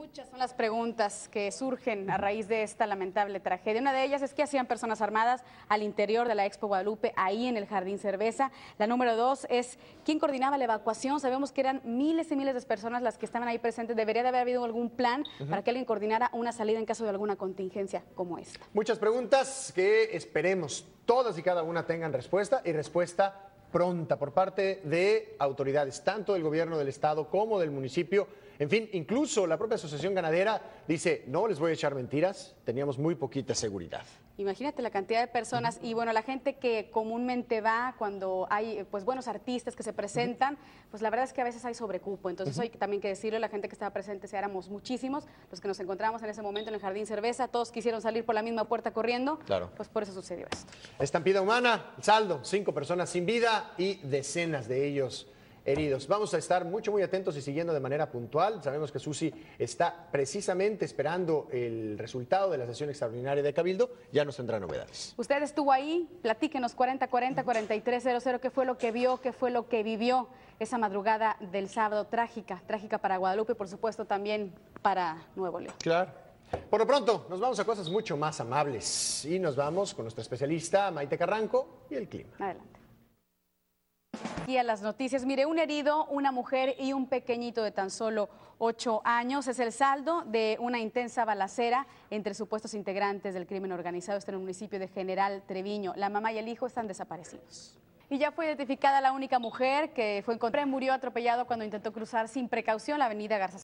Muchas son las preguntas que surgen a raíz de esta lamentable tragedia. Una de ellas es qué hacían personas armadas al interior de la Expo Guadalupe, ahí en el Jardín Cerveza. La número dos es quién coordinaba la evacuación. Sabemos que eran miles y miles de personas las que estaban ahí presentes. Debería de haber habido algún plan para que alguien coordinara una salida en caso de alguna contingencia como esta. Muchas preguntas que esperemos todas y cada una tengan respuesta y respuesta pronta por parte de autoridades, tanto del gobierno del estado como del municipio en fin, incluso la propia Asociación Ganadera dice, no les voy a echar mentiras, teníamos muy poquita seguridad. Imagínate la cantidad de personas y bueno, la gente que comúnmente va cuando hay pues buenos artistas que se presentan, pues la verdad es que a veces hay sobrecupo, entonces hay también que decirle a la gente que estaba presente, si éramos muchísimos, los que nos encontramos en ese momento en el Jardín Cerveza, todos quisieron salir por la misma puerta corriendo, claro. pues por eso sucedió esto. Estampida humana, saldo, cinco personas sin vida y decenas de ellos heridos. Vamos a estar mucho, muy atentos y siguiendo de manera puntual. Sabemos que Susi está precisamente esperando el resultado de la sesión extraordinaria de Cabildo. Ya nos tendrá novedades. Usted estuvo ahí, platíquenos 4040-4300, qué fue lo que vio, qué fue lo que vivió esa madrugada del sábado trágica, trágica para Guadalupe y por supuesto también para Nuevo León. Claro. Por lo pronto, nos vamos a cosas mucho más amables y nos vamos con nuestra especialista Maite Carranco y el clima. Adelante. Y a las noticias, mire, un herido, una mujer y un pequeñito de tan solo ocho años es el saldo de una intensa balacera entre supuestos integrantes del crimen organizado. Está en el municipio de General Treviño. La mamá y el hijo están desaparecidos. Y ya fue identificada la única mujer que fue encontrada. Murió atropellado cuando intentó cruzar sin precaución la avenida Garza.